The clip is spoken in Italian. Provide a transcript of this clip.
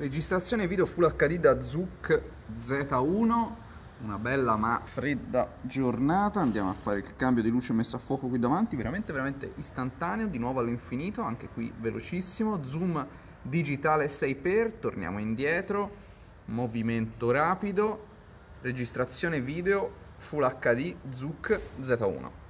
Registrazione video Full HD da Zuc Z1, una bella ma fredda giornata, andiamo a fare il cambio di luce messo a fuoco qui davanti, veramente veramente istantaneo, di nuovo all'infinito, anche qui velocissimo, zoom digitale 6x, torniamo indietro, movimento rapido, registrazione video Full HD Zuc Z1.